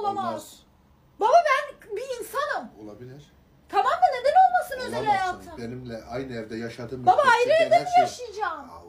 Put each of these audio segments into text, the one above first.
olamaz. Olmaz. Baba ben bir insanım. Olabilir. Tamam mı? Neden olmasın özel Olamazsın. hayatım? Benimle aynı evde yaşadığım Baba ayrı evde mi şey- yaşayacağım? Aa,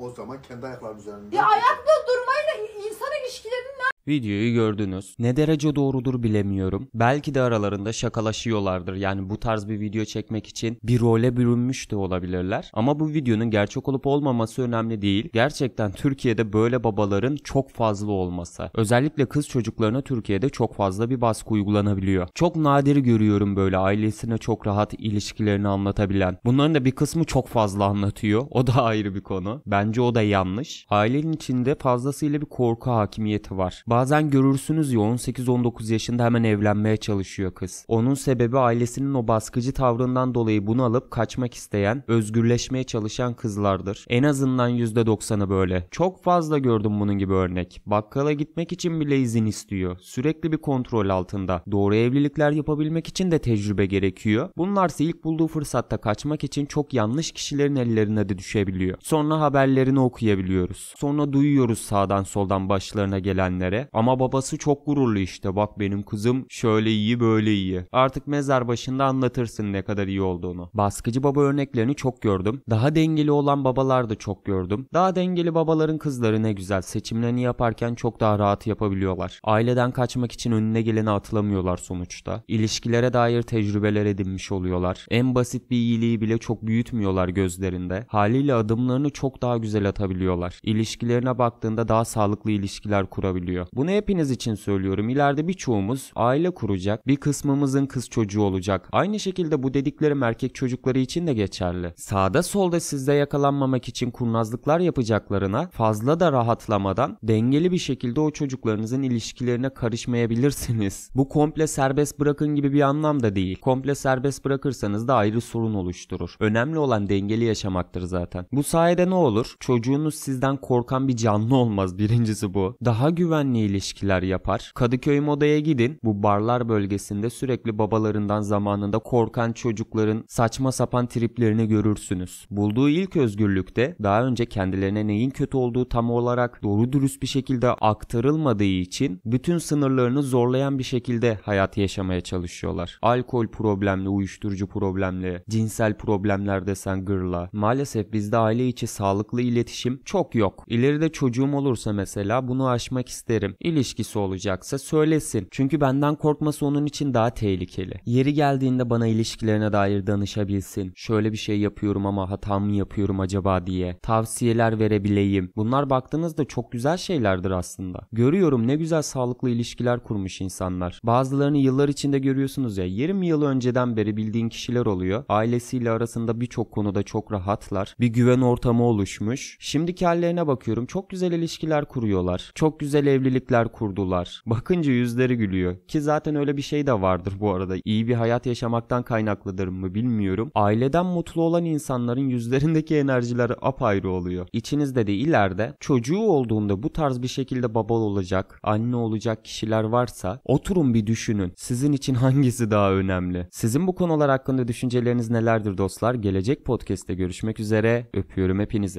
o, o zaman kendi ayaklarının üzerinde. Ya ayakta durmayla insan ilişkileri Videoyu gördünüz. Ne derece doğrudur bilemiyorum. Belki de aralarında şakalaşıyorlardır. Yani bu tarz bir video çekmek için bir role bürünmüş de olabilirler. Ama bu videonun gerçek olup olmaması önemli değil. Gerçekten Türkiye'de böyle babaların çok fazla olması. Özellikle kız çocuklarına Türkiye'de çok fazla bir baskı uygulanabiliyor. Çok nadir görüyorum böyle ailesine çok rahat ilişkilerini anlatabilen. Bunların da bir kısmı çok fazla anlatıyor. O da ayrı bir konu. Bence o da yanlış. Ailenin içinde fazlasıyla bir korku hakimiyeti var. Bazen görürsünüz ya 18-19 yaşında hemen evlenmeye çalışıyor kız. Onun sebebi ailesinin o baskıcı tavrından dolayı bunu alıp kaçmak isteyen, özgürleşmeye çalışan kızlardır. En azından %90'ı böyle. Çok fazla gördüm bunun gibi örnek. Bakkala gitmek için bile izin istiyor. Sürekli bir kontrol altında. Doğru evlilikler yapabilmek için de tecrübe gerekiyor. Bunlarsa ilk bulduğu fırsatta kaçmak için çok yanlış kişilerin ellerine de düşebiliyor. Sonra haberlerini okuyabiliyoruz. Sonra duyuyoruz sağdan soldan başlarına gelenlere ama babası çok gururlu işte bak benim kızım şöyle iyi böyle iyi. Artık mezar başında anlatırsın ne kadar iyi olduğunu. Baskıcı baba örneklerini çok gördüm. Daha dengeli olan babalar da çok gördüm. Daha dengeli babaların kızları ne güzel seçimlerini yaparken çok daha rahat yapabiliyorlar. Aileden kaçmak için önüne geleni atılamıyorlar sonuçta. İlişkilere dair tecrübeler edinmiş oluyorlar. En basit bir iyiliği bile çok büyütmüyorlar gözlerinde. Haliyle adımlarını çok daha güzel atabiliyorlar. İlişkilerine baktığında daha sağlıklı ilişkiler kurabiliyor. Bunu hepiniz için söylüyorum. İleride birçoğumuz aile kuracak, bir kısmımızın kız çocuğu olacak. Aynı şekilde bu dediklerim erkek çocukları için de geçerli. Sağda solda sizde yakalanmamak için kurnazlıklar yapacaklarına fazla da rahatlamadan dengeli bir şekilde o çocuklarınızın ilişkilerine karışmayabilirsiniz. Bu komple serbest bırakın gibi bir anlam da değil. Komple serbest bırakırsanız da ayrı sorun oluşturur. Önemli olan dengeli yaşamaktır zaten. Bu sayede ne olur? Çocuğunuz sizden korkan bir canlı olmaz birincisi bu. Daha güvenli yeni ilişkiler yapar. Kadıköy Moda'ya gidin. Bu barlar bölgesinde sürekli babalarından zamanında korkan çocukların saçma sapan triplerini görürsünüz. Bulduğu ilk özgürlükte daha önce kendilerine neyin kötü olduğu tam olarak doğru dürüst bir şekilde aktarılmadığı için bütün sınırlarını zorlayan bir şekilde hayat yaşamaya çalışıyorlar. Alkol problemli, uyuşturucu problemli, cinsel problemler desen gırla. Maalesef bizde aile içi sağlıklı iletişim çok yok. İleride çocuğum olursa mesela bunu aşmak isterim isterim. İlişkisi olacaksa söylesin. Çünkü benden korkması onun için daha tehlikeli. Yeri geldiğinde bana ilişkilerine dair danışabilsin. Şöyle bir şey yapıyorum ama hata mı yapıyorum acaba diye. Tavsiyeler verebileyim. Bunlar baktığınızda çok güzel şeylerdir aslında. Görüyorum ne güzel sağlıklı ilişkiler kurmuş insanlar. Bazılarını yıllar içinde görüyorsunuz ya yarım yıl önceden beri bildiğin kişiler oluyor. Ailesiyle arasında birçok konuda çok rahatlar. Bir güven ortamı oluşmuş. Şimdiki hallerine bakıyorum. Çok güzel ilişkiler kuruyorlar. Çok güzel evlilik evlilikler kurdular. Bakınca yüzleri gülüyor. Ki zaten öyle bir şey de vardır bu arada. İyi bir hayat yaşamaktan kaynaklıdır mı bilmiyorum. Aileden mutlu olan insanların yüzlerindeki enerjileri apayrı oluyor. İçinizde de ileride çocuğu olduğunda bu tarz bir şekilde baba olacak, anne olacak kişiler varsa oturun bir düşünün. Sizin için hangisi daha önemli? Sizin bu konular hakkında düşünceleriniz nelerdir dostlar? Gelecek podcast'te görüşmek üzere. Öpüyorum hepinize.